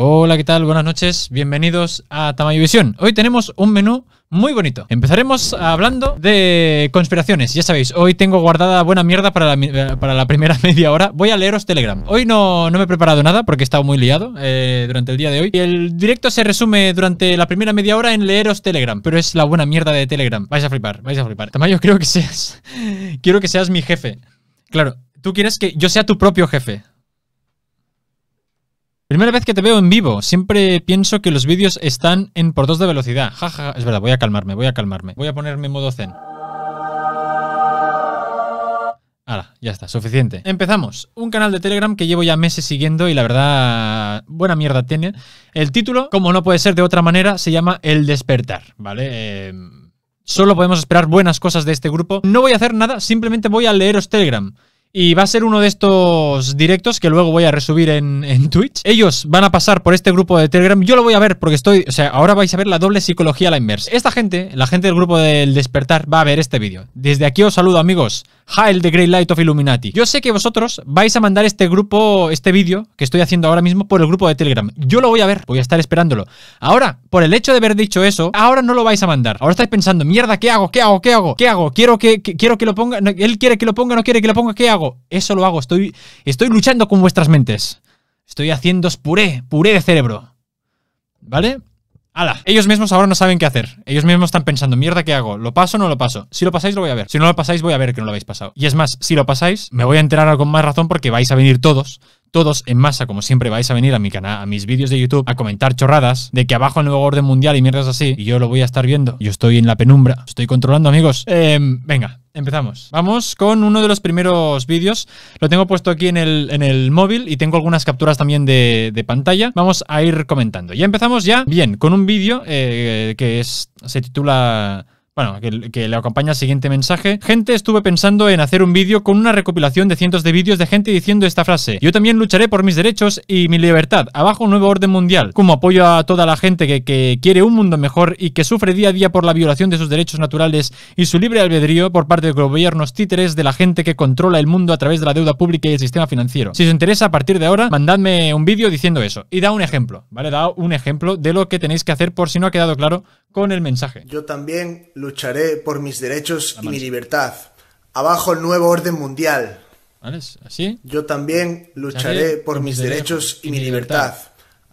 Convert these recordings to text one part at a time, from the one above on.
Hola, ¿qué tal? Buenas noches, bienvenidos a Visión Hoy tenemos un menú muy bonito. Empezaremos hablando de conspiraciones. Ya sabéis, hoy tengo guardada buena mierda para la, primera media hora. Voy a leeros Telegram. Hoy no, no me he preparado nada porque he estado muy liado eh, durante el día de hoy. Y el directo se resume durante la primera media hora en leeros Telegram. Pero es la buena mierda de Telegram. Vais a flipar, vais a flipar. Tamayo, creo que seas. quiero que seas mi jefe. Claro, tú quieres que yo sea tu propio jefe. Primera vez que te veo en vivo. Siempre pienso que los vídeos están en por dos de velocidad. ja, ja. es verdad, voy a calmarme, voy a calmarme. Voy a ponerme en modo zen. Ahora, ya está, suficiente. Empezamos. Un canal de Telegram que llevo ya meses siguiendo y la verdad, buena mierda tiene. El título, como no puede ser de otra manera, se llama El despertar, ¿vale? Em, solo podemos esperar buenas cosas de este grupo. No voy a hacer nada, simplemente voy a leeros Telegram. Y va a ser uno de estos directos que luego voy a resubir en, en, Twitch. Ellos van a pasar por este grupo de Telegram. Yo lo voy a ver porque estoy. O sea, ahora vais a ver la doble psicología a la inversa. Esta gente, la gente del grupo del despertar, va a ver este vídeo. Desde aquí os saludo, amigos. Hail the Grey Light of Illuminati. Yo sé que vosotros vais a mandar este grupo, este vídeo que estoy haciendo ahora mismo por el grupo de Telegram. Yo lo voy a ver, voy a estar esperándolo. Ahora, por el hecho de haber dicho eso, ahora no lo vais a mandar. Ahora estáis pensando, mierda, ¿qué hago? ¿Qué hago? ¿Qué hago? ¿Qué hago? Quiero que, quiero que lo ponga, él quiere que lo ponga, no quiere que lo ponga, ¿qué hago? Eso lo hago, estoy estoy luchando con vuestras mentes. Estoy haciendo puré, puré de cerebro. ¿Vale? ¡Hala! Ellos mismos ahora no saben qué hacer. Ellos mismos están pensando, mierda, ¿qué hago? ¿Lo paso o no lo paso? Si lo pasáis, lo voy a ver. Si no lo pasáis, voy a ver que no lo habéis pasado. Y es más, si lo pasáis, me voy a enterar con más razón porque vais a venir todos todos en masa, como siempre, vais a venir a mi canal, a mis vídeos de YouTube, a comentar chorradas de que abajo el nuevo orden mundial y mierdas así, y yo lo voy a estar viendo. Yo estoy en la penumbra, estoy controlando, amigos. Em, venga, empezamos. Vamos con uno de los primeros vídeos. Lo tengo puesto aquí en el, en el móvil y tengo algunas capturas también de, de, pantalla. Vamos a ir comentando. Ya empezamos ya, bien, con un vídeo eh, que es, se titula bueno, que, le acompaña el siguiente mensaje. Gente, estuve pensando en hacer un vídeo con una recopilación de cientos de vídeos de gente diciendo esta frase. Yo también lucharé por mis derechos y mi libertad. Abajo un nuevo orden mundial. Como apoyo a toda la gente que, que quiere un mundo mejor y que sufre día a día por la violación de sus derechos naturales y su libre albedrío por parte de gobiernos títeres de la gente que controla el mundo a través de la deuda pública y el sistema financiero. Si os interesa a partir de ahora, mandadme un vídeo diciendo eso. Y da un ejemplo, ¿vale? Da un ejemplo de lo que tenéis que hacer por si no ha quedado claro con el mensaje. Yo también lucharé por mis derechos y mi libertad. Abajo el nuevo orden mundial. ¿Vale? ¿Así? Yo también lucharé por, mis derechos y mi libertad.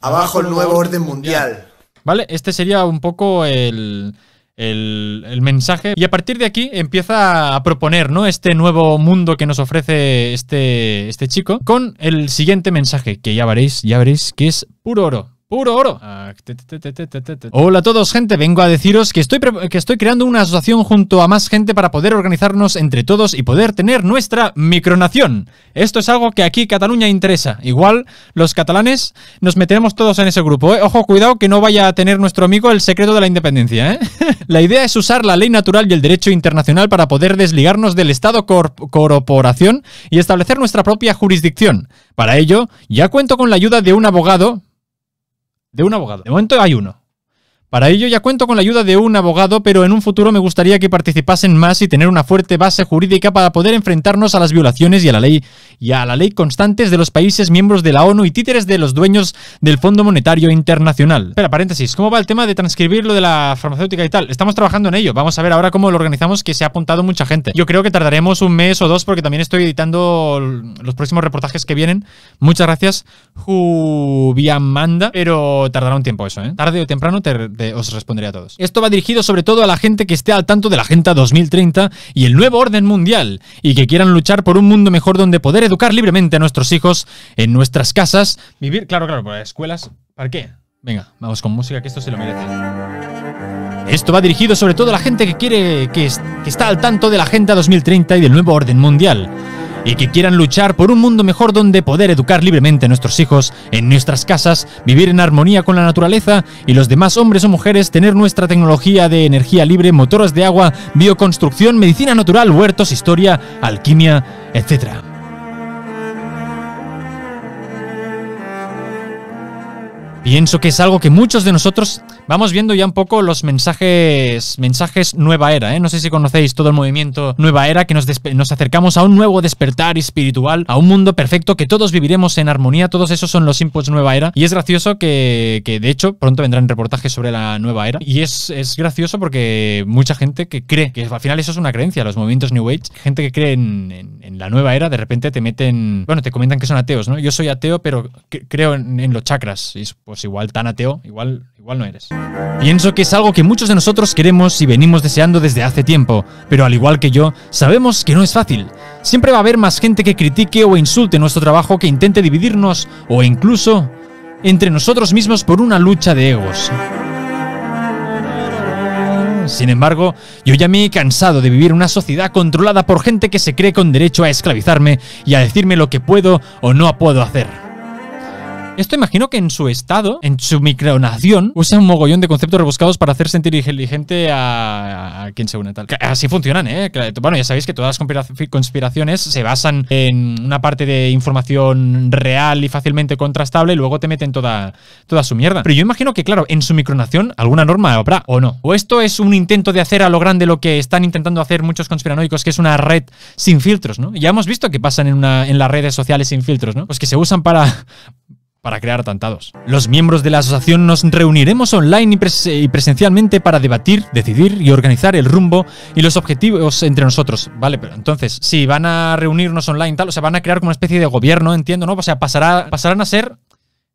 Abajo, el nuevo orden mundial. ¿Vale? Este sería un poco el, el, el, mensaje. Y a partir de aquí empieza a proponer ¿no? este nuevo mundo que nos ofrece este, este chico con el siguiente mensaje, que ya veréis, ya veréis que es puro oro. Puro oro. Ah, Hola a todos, gente. Vengo a deciros que estoy, que estoy creando una asociación junto a más gente para poder organizarnos entre todos y poder tener nuestra micronación. Esto es algo que aquí Cataluña interesa. Igual, los catalanes nos meteremos todos en ese grupo. ¿eh? Ojo, cuidado que no vaya a tener nuestro amigo el secreto de la independencia. ¿eh? la idea es usar la ley natural y el derecho internacional para poder desligarnos del Estado corporación y establecer nuestra propia jurisdicción. Para ello, ya cuento con la ayuda de un abogado, de un abogado. De momento hay uno. Para ello ya cuento con la ayuda de un abogado, pero en un futuro me gustaría que participasen más y tener una fuerte base jurídica para poder enfrentarnos a las violaciones y a la ley y a la ley constantes de los países miembros de la ONU y títeres de los dueños del Fondo Monetario Internacional. Espera, paréntesis, ¿cómo va el tema de transcribir lo de la farmacéutica y tal? Estamos trabajando en ello. Vamos a ver ahora cómo lo organizamos que se ha apuntado mucha gente. Yo creo que tardaremos un mes o dos porque también estoy editando los próximos reportajes que vienen. Muchas gracias, Jubiamanda, pero tardará un tiempo eso, ¿eh? Tarde o temprano os responderé a todos. Esto va dirigido sobre todo a la gente que esté al tanto de la Agenda 2030 y el nuevo orden mundial y que quieran luchar por un mundo mejor donde poder educar libremente a nuestros hijos en nuestras casas, vivir, claro, claro, por escuelas, ¿para qué? Venga, vamos con música que esto se lo merece. Esto va dirigido sobre todo a la gente que quiere que, que, está al tanto de la Agenda 2030 y del nuevo orden mundial y que quieran luchar por un mundo mejor donde poder educar libremente a nuestros hijos, en nuestras casas, vivir en armonía con la naturaleza y los demás hombres o mujeres tener nuestra tecnología de energía libre, motores de agua, bioconstrucción, medicina natural, huertos, historia, alquimia, etc. Pienso que es algo que muchos de nosotros vamos viendo ya un poco los mensajes, mensajes nueva era. ¿eh? No sé si conocéis todo el movimiento nueva era que nos, nos acercamos a un nuevo despertar espiritual, a un mundo perfecto que todos viviremos en armonía. Todos esos son los inputs nueva era. Y es gracioso que, que de hecho pronto vendrán reportajes sobre la nueva era. Y es, es gracioso porque mucha gente que cree, que al final eso es una creencia, los movimientos New Age, gente que cree en, en, la nueva era, de repente te meten, bueno, te comentan que son ateos, ¿no? Yo soy ateo, pero creo en, en los chakras. Y, pues, pues igual tan ateo, igual, igual no eres. Pienso que es algo que muchos de nosotros queremos y venimos deseando desde hace tiempo, pero al igual que yo, sabemos que no es fácil. Siempre va a haber más gente que critique o insulte nuestro trabajo que intente dividirnos o incluso entre nosotros mismos por una lucha de egos. Sin embargo, yo ya me he cansado de vivir en una sociedad controlada por gente que se cree con derecho a esclavizarme y a decirme lo que puedo o no puedo hacer. Esto imagino que en su estado, en su micronación, usa un mogollón de conceptos rebuscados para hacer sentir inteligente a, quien se une tal. así funcionan, ¿eh? Bueno, ya sabéis que todas las conspiraciones se basan en una parte de información real y fácilmente contrastable y luego te meten toda, toda su mierda. Pero yo imagino que, claro, en su micronación alguna norma habrá o no. O esto es un intento de hacer a lo grande lo que están intentando hacer muchos conspiranoicos, que es una red sin filtros, ¿no? Ya hemos visto que pasan en las redes sociales sin filtros, ¿no? Pues que se usan para, para crear atentados. Los miembros de la asociación nos reuniremos online y, presencialmente para debatir, decidir y organizar el rumbo y los objetivos entre nosotros. Vale, pero entonces, si van a reunirnos online, tal, o sea, van a crear como una especie de gobierno, entiendo, ¿no? O sea, pasarán a ser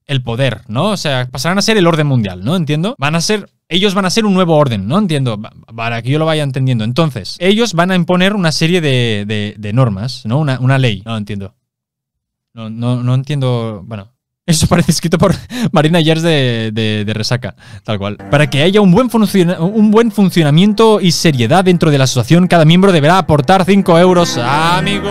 el poder, ¿no? O sea, pasarán a ser el orden mundial, ¿no? Entiendo. Van a ser ellos van a ser un nuevo orden, ¿no? Entiendo, para que yo lo vaya entendiendo. Entonces, ellos van a imponer una serie de, normas, ¿no? Una, ley, no entiendo. No, no, no entiendo, bueno, eso parece escrito por Marina Yers de, Resaca, tal cual. Para que haya un buen, funcionamiento y seriedad dentro de la asociación, cada miembro deberá aportar 5 euros. ¡Amigo!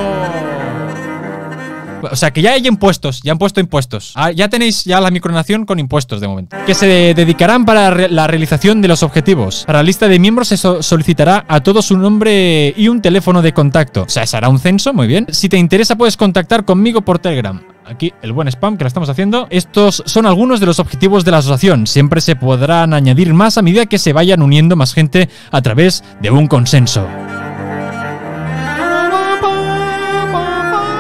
O sea, que ya hay impuestos, ya han puesto impuestos. Ah, ya tenéis ya la micronación con impuestos de momento. Que se dedicarán para la realización de los objetivos. Para la lista de miembros se solicitará a todos un nombre y un teléfono de contacto. O sea, se hará un censo, muy bien. Si te interesa puedes contactar conmigo por Telegram aquí el buen spam que la estamos haciendo. Estos son algunos de los objetivos de la asociación. Siempre se podrán añadir más a medida que se vayan uniendo más gente a través de un consenso.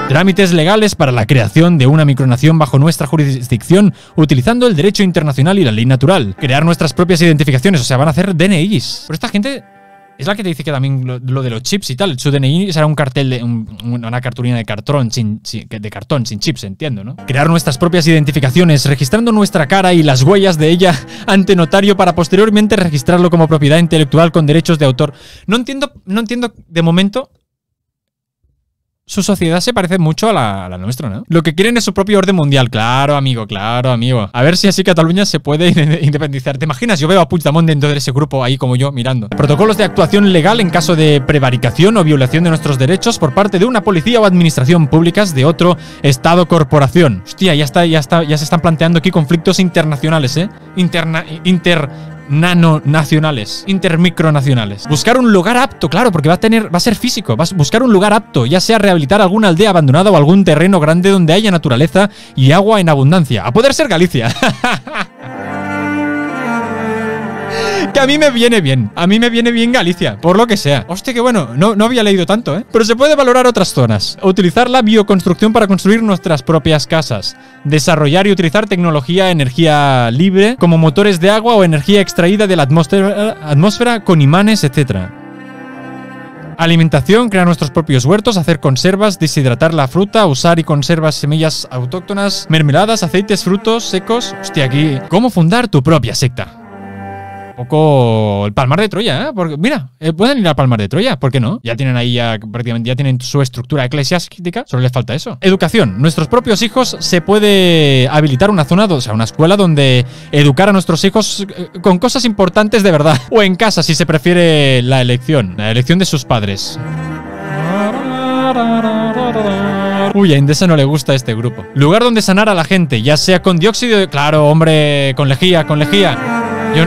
Trámites legales para la creación de una micronación bajo nuestra jurisdicción utilizando el derecho internacional y la ley natural. Crear nuestras propias identificaciones, o sea, van a hacer DNIs. Pero esta gente es la que te dice que también lo, de los chips y tal. Su DNI será un cartel de una cartulina de cartón sin, sin, de cartón sin chips, entiendo, ¿no? Crear nuestras propias identificaciones, registrando nuestra cara y las huellas de ella ante notario para posteriormente registrarlo como propiedad intelectual con derechos de autor. No entiendo, no entiendo de momento su sociedad se parece mucho a la, nuestra, ¿no? Lo que quieren es su propio orden mundial. Claro, amigo, claro, amigo. A ver si así Cataluña se puede independizar. ¿Te imaginas? Yo veo a Puigdemont dentro de ese grupo ahí como yo mirando. Protocolos de actuación legal en caso de prevaricación o violación de nuestros derechos por parte de una policía o administración públicas de otro estado corporación. Hostia, ya está, ya está, ya se están planteando aquí conflictos internacionales, ¿eh? Interna, inter nano nacionales, intermicronacionales. Buscar un lugar apto, claro, porque va a tener, va a ser físico. Vas a buscar un lugar apto, ya sea rehabilitar alguna aldea abandonada o algún terreno grande donde haya naturaleza y agua en abundancia. A poder ser Galicia. que a mí me viene bien. A mí me viene bien Galicia, por lo que sea. Hostia, que bueno, no, no había leído tanto, ¿eh? Pero se puede valorar otras zonas. Utilizar la bioconstrucción para construir nuestras propias casas. Desarrollar y utilizar tecnología, energía libre, como motores de agua o energía extraída de la atmósfera, atmósfera con imanes, etc alimentación, crear nuestros propios huertos, hacer conservas, deshidratar la fruta, usar y conservar semillas autóctonas, mermeladas, aceites, frutos secos. Hostia, aquí, ¿cómo fundar tu propia secta? poco el palmar de Troya, ¿eh? mira, eh, pueden ir al palmar de Troya, ¿por qué no? Ya tienen ahí ya, prácticamente, ya tienen su estructura eclesiástica, solo les falta eso. Educación. Nuestros propios hijos se puede habilitar una zona, o sea, una escuela donde educar a nuestros hijos eh, con cosas importantes de verdad. O en casa, si se prefiere la elección, la elección de sus padres. Uy, a Indesa no le gusta este grupo. Lugar donde sanar a la gente, ya sea con dióxido de... Claro, hombre, con lejía, con lejía. Yo...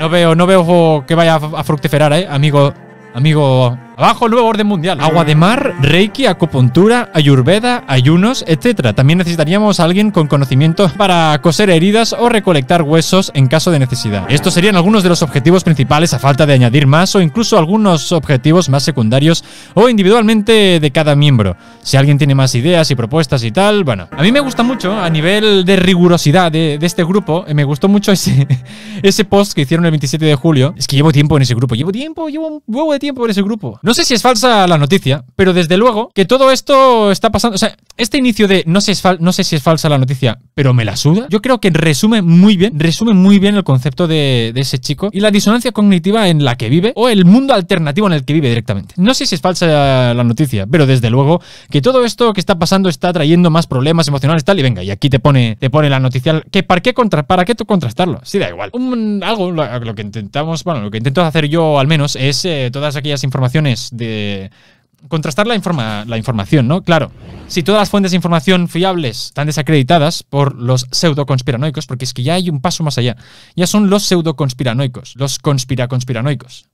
No veo, no veo que vaya a fructiferar, ¿eh? Amigo, amigo Abajo nuevo orden mundial. Agua de mar, mm. reiki, acupuntura, ayurveda, ayunos, etc. También necesitaríamos a alguien con conocimiento para coser heridas o recolectar huesos en caso de necesidad. Estos serían algunos de los objetivos principales a falta de añadir más o incluso algunos objetivos más secundarios o individualmente de cada miembro. Si alguien tiene más ideas y propuestas y tal, bueno. A mí me gusta mucho a nivel de rigurosidad de, este grupo, eh, me gustó mucho ese, ese post que hicieron el 27 de julio. Es que llevo tiempo en ese grupo, llevo tiempo, llevo un huevo de tiempo en ese grupo. No sé si es falsa la noticia, pero desde luego que todo esto está pasando. O sea, este inicio de no sé, es no sé si es falsa la noticia, pero me la suda, yo creo que resume muy bien, resume muy bien el concepto de, ese chico y la disonancia cognitiva en la que vive o el mundo alternativo en el que vive directamente. No sé si es falsa la noticia, pero desde luego que todo esto que está pasando está trayendo más problemas emocionales tal y venga, y aquí te pone, te pone la noticia que para qué, contra para qué tú contrastarlo, sí da igual. algo lo, que intentamos, bueno, lo que intento hacer yo al menos es eh, todas aquellas informaciones de contrastar la, la información, ¿no? Claro, si todas las fuentes de información fiables están desacreditadas por los pseudoconspiranoicos, porque es que ya hay un paso más allá, ya son los conspiranoicos los conspiraconspiranoicos.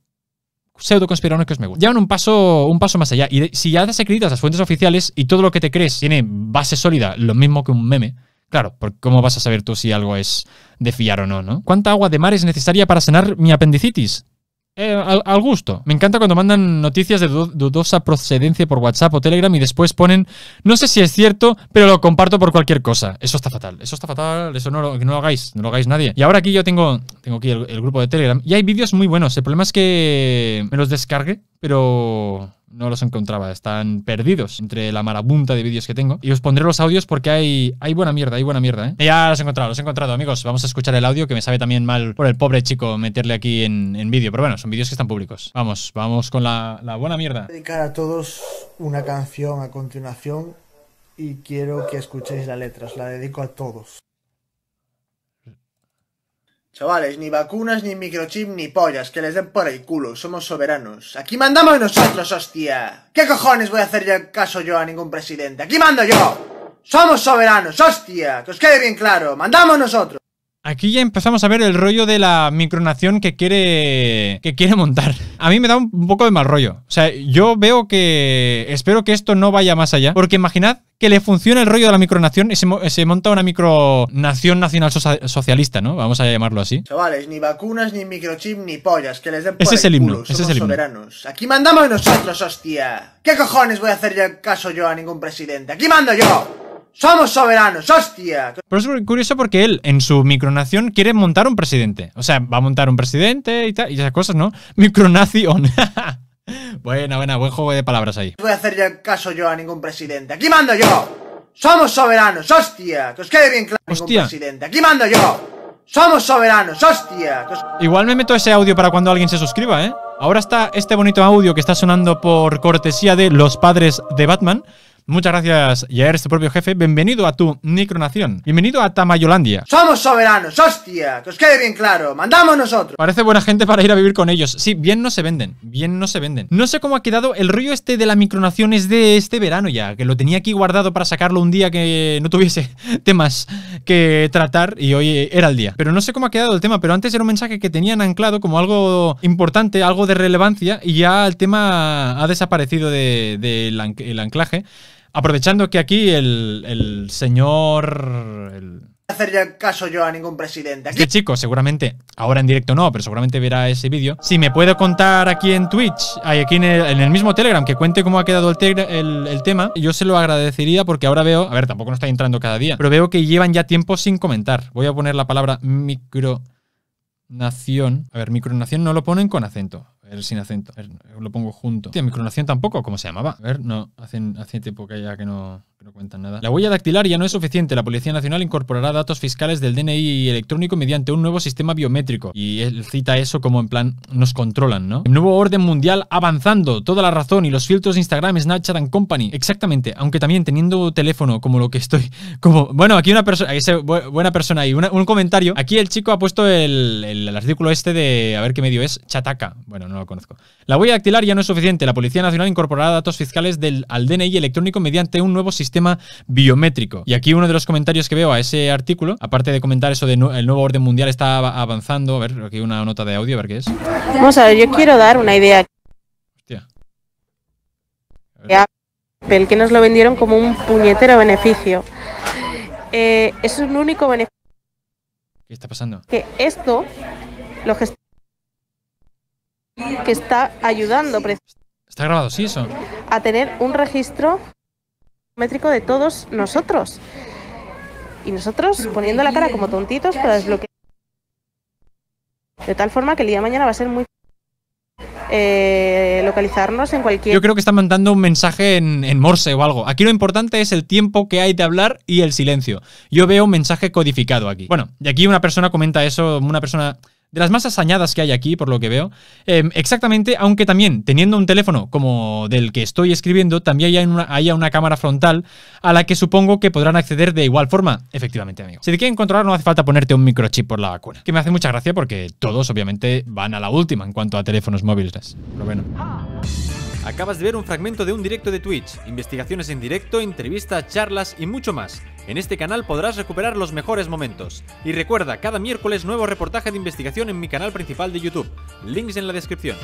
Pseudoconspiranoicos me gusta. Llevan un paso, un paso más allá. Y si ya desacreditas las fuentes oficiales y todo lo que te crees tiene base sólida, lo mismo que un meme, Claro, ¿cómo vas a saber tú si algo es de fiar o no, no? ¿Cuánta agua de mar es necesaria para sanar mi apendicitis? Eh, al, gusto. Me encanta cuando mandan noticias de dudosa procedencia por WhatsApp o Telegram y después ponen, no sé si es cierto, pero lo comparto por cualquier cosa. Eso está fatal, eso está fatal, eso no lo, no hagáis, no lo hagáis nadie. Y ahora aquí yo tengo, tengo aquí el, grupo de Telegram y hay vídeos muy buenos. El problema es que me los descargue, pero no los encontraba, están perdidos entre la marabunta de vídeos que tengo. Y os pondré los audios porque hay, hay buena mierda, hay buena mierda, ¿eh? Ya los he encontrado, los he encontrado, amigos. Vamos a escuchar el audio que me sabe también mal por el pobre chico meterle aquí en, vídeo. Pero bueno, son vídeos que están públicos. Vamos, vamos con la, buena mierda. Dedicar a todos una canción a continuación y quiero que escuchéis la letra, os la dedico a todos. Chavales, ni vacunas, ni microchip, ni pollas, que les den por el culo, somos soberanos. Aquí mandamos nosotros, hostia. ¿Qué cojones voy a hacer yo caso yo a ningún presidente? Aquí mando yo. Somos soberanos, hostia. Que os quede bien claro, mandamos nosotros. Aquí ya empezamos a ver el rollo de la micronación que quiere, que quiere montar. A mí me da un poco de mal rollo. O sea, yo veo que. Espero que esto no vaya más allá. Porque imaginad que le funciona el rollo de la micronación y se, monta una micronación nacional socialista, ¿no? Vamos a llamarlo así. Chavales, ni vacunas, ni microchip, ni pollas, que les den por Ese el es el himno, soberanos. Aquí mandamos nosotros, hostia. ¿Qué cojones voy a hacer yo caso yo a ningún presidente? ¡Aquí mando yo! Somos soberanos, hostia. Pero es curioso porque él, en su micronación, quiere montar un presidente. O sea, va a montar un presidente y tal, y esas cosas, ¿no? Micronación. buena, buena, buen juego de palabras ahí. No voy a hacer caso yo a ningún presidente. Aquí mando yo. Somos soberanos, hostia. Que os quede bien claro. Hostia. presidente. Aquí mando yo. Somos soberanos, hostia. Igual me meto ese audio para cuando alguien se suscriba, ¿eh? Ahora está este bonito audio que está sonando por cortesía de los padres de Batman. Muchas gracias, ya eres tu propio jefe. Bienvenido a tu micronación. Bienvenido a Tamayolandia. Somos soberanos, hostia, que os quede bien claro. Mandamos nosotros. Parece buena gente para ir a vivir con ellos. Sí, bien no se venden, bien no se venden. No sé cómo ha quedado el rollo este de la micronación es de este verano ya, que lo tenía aquí guardado para sacarlo un día que no tuviese temas que tratar y hoy era el día. Pero no sé cómo ha quedado el tema, pero antes era un mensaje que tenían anclado como algo importante, algo de relevancia y ya el tema ha desaparecido del anclaje. Aprovechando que aquí el, el señor... El... hacer ya caso yo a ningún presidente. Qué chico, seguramente, ahora en directo no, pero seguramente verá ese vídeo. Si me puede contar aquí en Twitch, aquí en el, mismo Telegram, que cuente cómo ha quedado el, tema, yo se lo agradecería porque ahora veo, a ver, tampoco no está entrando cada día, pero veo que llevan ya tiempo sin comentar. Voy a poner la palabra micro... nación. A ver, micronación no lo ponen con acento el sin acento. lo pongo junto. Tío, clonación tampoco, ¿cómo se llamaba? A ver, no, hace, hace tiempo que ya que no, no cuentan nada. La huella dactilar ya no es suficiente. La Policía Nacional incorporará datos fiscales del DNI electrónico mediante un nuevo sistema biométrico. Y él cita eso como en plan, nos controlan, ¿no? nuevo orden mundial avanzando, toda la razón, y los filtros de Instagram, Snapchat and Company. Exactamente, aunque también teniendo teléfono, como lo que estoy. Como, bueno, aquí una persona, buena persona ahí, un comentario. Aquí el chico ha puesto el, el, artículo este de, a ver qué medio es, Chataca. Bueno, no lo conozco. La huella dactilar ya no es suficiente. La Policía Nacional incorporará datos fiscales del, al DNI electrónico mediante un nuevo sistema biométrico. Y aquí uno de los comentarios que veo a ese artículo, aparte de comentar eso de el nuevo orden mundial está avanzando, a ver, aquí una nota de audio, a ver qué es. Vamos a yo quiero dar una idea. Hostia. que nos lo vendieron como un puñetero beneficio. Eh, es un único beneficio. ¿Qué está pasando? Que esto lo que está ayudando. ¿Está grabado? Sí, eso. A tener un registro métrico de todos nosotros. Y nosotros poniendo la cara como tontitos para desbloquear. De tal forma que el día mañana va a ser muy eh, localizarnos en cualquier. Yo creo que están mandando un mensaje en, en, Morse o algo. Aquí lo importante es el tiempo que hay de hablar y el silencio. Yo veo un mensaje codificado aquí. Bueno, y aquí una persona comenta eso, una persona de las más asañadas que hay aquí, por lo que veo. Em, exactamente, aunque también teniendo un teléfono como del que estoy escribiendo, también hay una, una cámara frontal a la que supongo que podrán acceder de igual forma. Efectivamente, amigo. Si te quieren controlar, no hace falta ponerte un microchip por la vacuna. Que me hace mucha gracia porque todos, obviamente, van a la última en cuanto a teléfonos móviles. Pero bueno. Acabas de ver un fragmento de un directo de Twitch, investigaciones en directo, entrevistas, charlas y mucho más. En este canal podrás recuperar los mejores momentos. Y recuerda, cada miércoles nuevo reportaje de investigación en mi canal principal de YouTube. Links en la descripción.